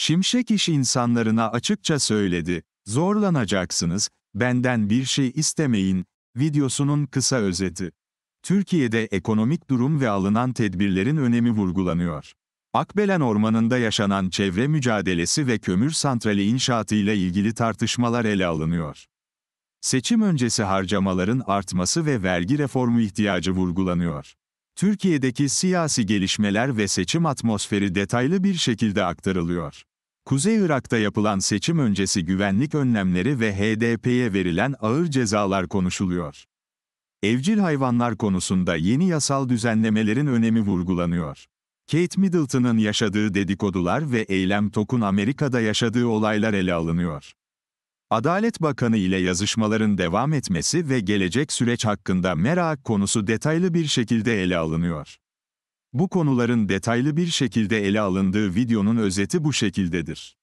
Şimşek iş insanlarına açıkça söyledi, zorlanacaksınız, benden bir şey istemeyin, videosunun kısa özeti. Türkiye'de ekonomik durum ve alınan tedbirlerin önemi vurgulanıyor. Akbelen Ormanı'nda yaşanan çevre mücadelesi ve kömür santrali inşaatıyla ilgili tartışmalar ele alınıyor. Seçim öncesi harcamaların artması ve vergi reformu ihtiyacı vurgulanıyor. Türkiye'deki siyasi gelişmeler ve seçim atmosferi detaylı bir şekilde aktarılıyor. Kuzey Irak'ta yapılan seçim öncesi güvenlik önlemleri ve HDP'ye verilen ağır cezalar konuşuluyor. Evcil hayvanlar konusunda yeni yasal düzenlemelerin önemi vurgulanıyor. Kate Middleton'ın yaşadığı dedikodular ve Eylem Tok'un Amerika'da yaşadığı olaylar ele alınıyor. Adalet Bakanı ile yazışmaların devam etmesi ve gelecek süreç hakkında merak konusu detaylı bir şekilde ele alınıyor. Bu konuların detaylı bir şekilde ele alındığı videonun özeti bu şekildedir.